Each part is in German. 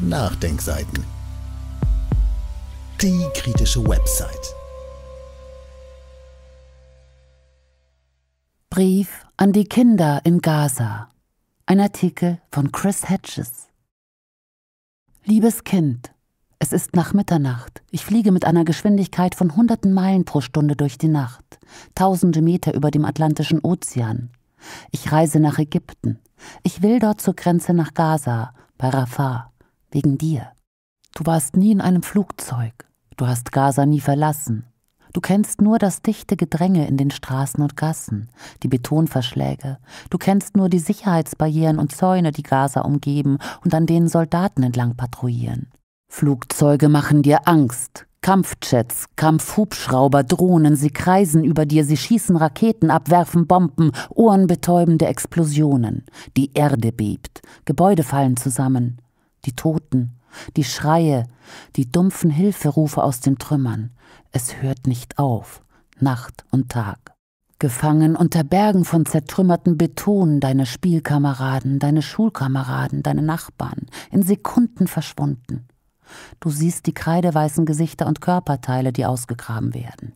Nachdenkseiten. Die kritische Website. Brief an die Kinder in Gaza. Ein Artikel von Chris Hedges. Liebes Kind, es ist nach Mitternacht. Ich fliege mit einer Geschwindigkeit von hunderten Meilen pro Stunde durch die Nacht, tausende Meter über dem Atlantischen Ozean. Ich reise nach Ägypten. Ich will dort zur Grenze nach Gaza, bei Rafah. Wegen dir. Du warst nie in einem Flugzeug. Du hast Gaza nie verlassen. Du kennst nur das dichte Gedränge in den Straßen und Gassen, die Betonverschläge. Du kennst nur die Sicherheitsbarrieren und Zäune, die Gaza umgeben und an denen Soldaten entlang patrouillieren. Flugzeuge machen dir Angst. Kampfjets, Kampfhubschrauber, Drohnen, sie kreisen über dir, sie schießen Raketen ab, werfen Bomben, ohrenbetäubende Explosionen. Die Erde bebt, Gebäude fallen zusammen die Toten, die Schreie, die dumpfen Hilferufe aus den Trümmern. Es hört nicht auf, Nacht und Tag. Gefangen unter Bergen von zertrümmerten Beton, deine Spielkameraden, deine Schulkameraden, deine Nachbarn, in Sekunden verschwunden. Du siehst die kreideweißen Gesichter und Körperteile, die ausgegraben werden.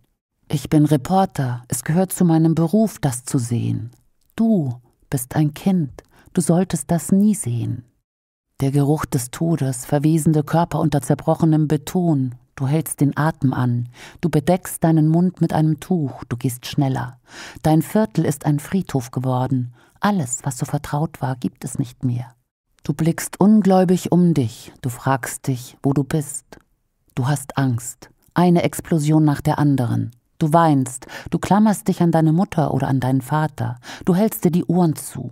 Ich bin Reporter, es gehört zu meinem Beruf, das zu sehen. Du bist ein Kind, du solltest das nie sehen. Der Geruch des Todes, verwesende Körper unter zerbrochenem Beton. Du hältst den Atem an. Du bedeckst deinen Mund mit einem Tuch. Du gehst schneller. Dein Viertel ist ein Friedhof geworden. Alles, was so vertraut war, gibt es nicht mehr. Du blickst ungläubig um dich. Du fragst dich, wo du bist. Du hast Angst. Eine Explosion nach der anderen. Du weinst. Du klammerst dich an deine Mutter oder an deinen Vater. Du hältst dir die Ohren zu.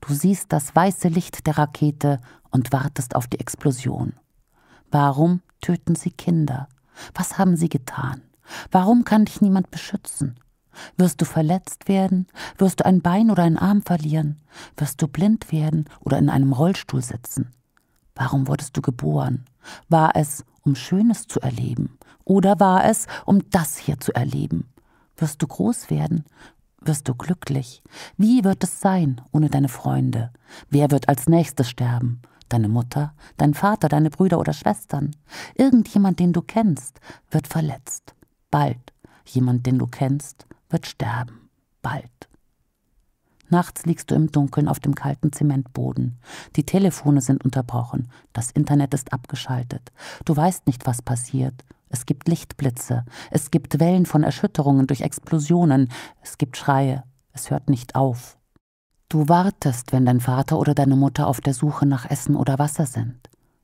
Du siehst das weiße Licht der Rakete und wartest auf die Explosion. Warum töten sie Kinder? Was haben sie getan? Warum kann dich niemand beschützen? Wirst du verletzt werden? Wirst du ein Bein oder einen Arm verlieren? Wirst du blind werden oder in einem Rollstuhl sitzen? Warum wurdest du geboren? War es, um Schönes zu erleben? Oder war es, um das hier zu erleben? Wirst du groß werden? Wirst du glücklich? Wie wird es sein ohne deine Freunde? Wer wird als nächstes sterben? deine Mutter, dein Vater, deine Brüder oder Schwestern, irgendjemand, den du kennst, wird verletzt, bald, jemand, den du kennst, wird sterben, bald. Nachts liegst du im Dunkeln auf dem kalten Zementboden. Die Telefone sind unterbrochen, das Internet ist abgeschaltet. Du weißt nicht, was passiert. Es gibt Lichtblitze, es gibt Wellen von Erschütterungen durch Explosionen, es gibt Schreie, es hört nicht auf. Du wartest, wenn dein Vater oder deine Mutter auf der Suche nach Essen oder Wasser sind.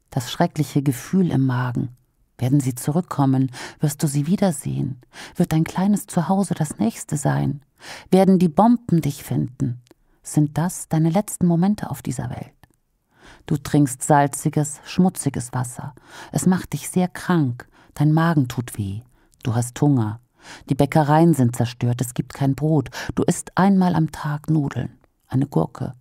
Das schreckliche Gefühl im Magen. Werden sie zurückkommen? Wirst du sie wiedersehen? Wird dein kleines Zuhause das nächste sein? Werden die Bomben dich finden? Sind das deine letzten Momente auf dieser Welt? Du trinkst salziges, schmutziges Wasser. Es macht dich sehr krank. Dein Magen tut weh. Du hast Hunger. Die Bäckereien sind zerstört. Es gibt kein Brot. Du isst einmal am Tag Nudeln eine Gurke.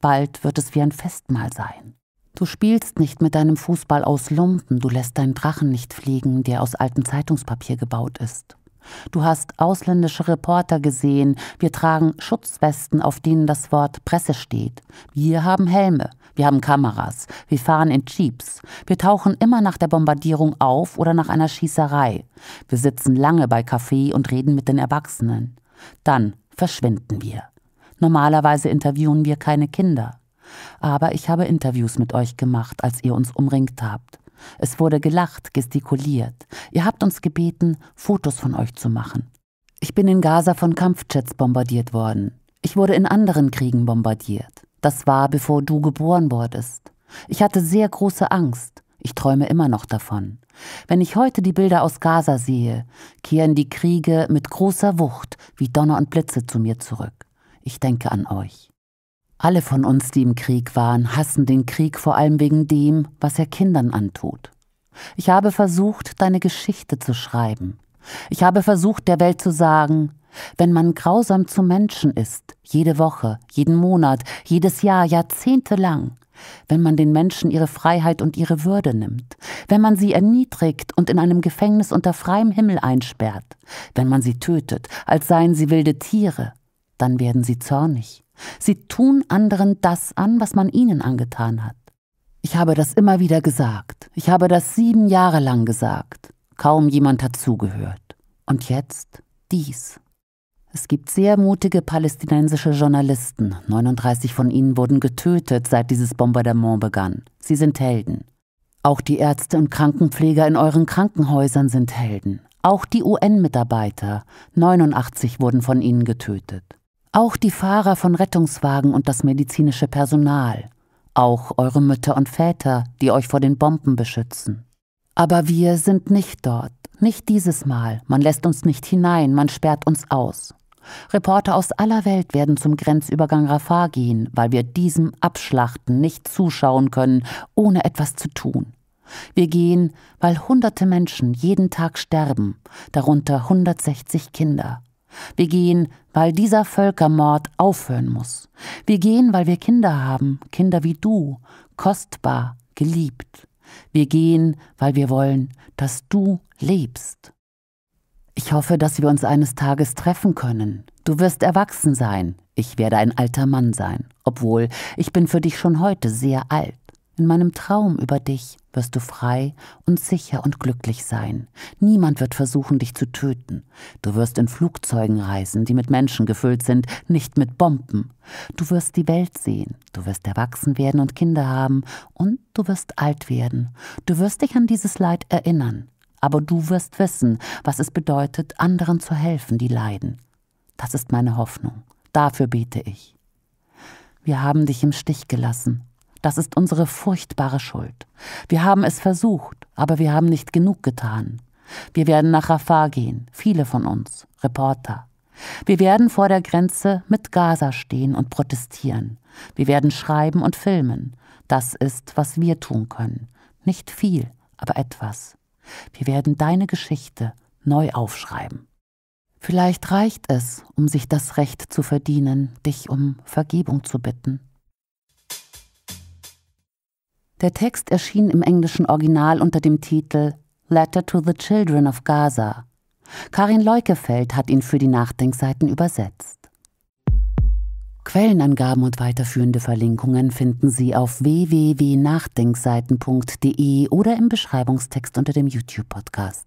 Bald wird es wie ein Festmahl sein. Du spielst nicht mit deinem Fußball aus Lumpen, du lässt deinen Drachen nicht fliegen, der aus altem Zeitungspapier gebaut ist. Du hast ausländische Reporter gesehen, wir tragen Schutzwesten, auf denen das Wort Presse steht. Wir haben Helme, wir haben Kameras, wir fahren in Jeeps, wir tauchen immer nach der Bombardierung auf oder nach einer Schießerei. Wir sitzen lange bei Kaffee und reden mit den Erwachsenen. Dann verschwinden wir. Normalerweise interviewen wir keine Kinder. Aber ich habe Interviews mit euch gemacht, als ihr uns umringt habt. Es wurde gelacht, gestikuliert. Ihr habt uns gebeten, Fotos von euch zu machen. Ich bin in Gaza von Kampfjets bombardiert worden. Ich wurde in anderen Kriegen bombardiert. Das war, bevor du geboren wurdest. Ich hatte sehr große Angst. Ich träume immer noch davon. Wenn ich heute die Bilder aus Gaza sehe, kehren die Kriege mit großer Wucht wie Donner und Blitze zu mir zurück ich denke an euch. Alle von uns, die im Krieg waren, hassen den Krieg vor allem wegen dem, was er Kindern antut. Ich habe versucht, deine Geschichte zu schreiben. Ich habe versucht, der Welt zu sagen, wenn man grausam zu Menschen ist, jede Woche, jeden Monat, jedes Jahr, jahrzehntelang, wenn man den Menschen ihre Freiheit und ihre Würde nimmt, wenn man sie erniedrigt und in einem Gefängnis unter freiem Himmel einsperrt, wenn man sie tötet, als seien sie wilde Tiere, dann werden sie zornig. Sie tun anderen das an, was man ihnen angetan hat. Ich habe das immer wieder gesagt. Ich habe das sieben Jahre lang gesagt. Kaum jemand hat zugehört. Und jetzt dies. Es gibt sehr mutige palästinensische Journalisten. 39 von ihnen wurden getötet, seit dieses Bombardement begann. Sie sind Helden. Auch die Ärzte und Krankenpfleger in euren Krankenhäusern sind Helden. Auch die UN-Mitarbeiter, 89 wurden von ihnen getötet. Auch die Fahrer von Rettungswagen und das medizinische Personal. Auch eure Mütter und Väter, die euch vor den Bomben beschützen. Aber wir sind nicht dort. Nicht dieses Mal. Man lässt uns nicht hinein, man sperrt uns aus. Reporter aus aller Welt werden zum Grenzübergang Rafah gehen, weil wir diesem Abschlachten nicht zuschauen können, ohne etwas zu tun. Wir gehen, weil hunderte Menschen jeden Tag sterben, darunter 160 Kinder. Wir gehen, weil dieser Völkermord aufhören muss. Wir gehen, weil wir Kinder haben, Kinder wie du, kostbar, geliebt. Wir gehen, weil wir wollen, dass du lebst. Ich hoffe, dass wir uns eines Tages treffen können. Du wirst erwachsen sein, ich werde ein alter Mann sein, obwohl ich bin für dich schon heute sehr alt. In meinem Traum über dich wirst du frei und sicher und glücklich sein. Niemand wird versuchen, dich zu töten. Du wirst in Flugzeugen reisen, die mit Menschen gefüllt sind, nicht mit Bomben. Du wirst die Welt sehen, du wirst erwachsen werden und Kinder haben, und du wirst alt werden. Du wirst dich an dieses Leid erinnern. Aber du wirst wissen, was es bedeutet, anderen zu helfen, die leiden. Das ist meine Hoffnung. Dafür bete ich. Wir haben dich im Stich gelassen das ist unsere furchtbare Schuld. Wir haben es versucht, aber wir haben nicht genug getan. Wir werden nach Rafah gehen, viele von uns, Reporter. Wir werden vor der Grenze mit Gaza stehen und protestieren. Wir werden schreiben und filmen. Das ist, was wir tun können. Nicht viel, aber etwas. Wir werden deine Geschichte neu aufschreiben. Vielleicht reicht es, um sich das Recht zu verdienen, dich um Vergebung zu bitten. Der Text erschien im englischen Original unter dem Titel Letter to the Children of Gaza. Karin Leukefeld hat ihn für die Nachdenkseiten übersetzt. Quellenangaben und weiterführende Verlinkungen finden Sie auf www.nachdenkseiten.de oder im Beschreibungstext unter dem YouTube-Podcast.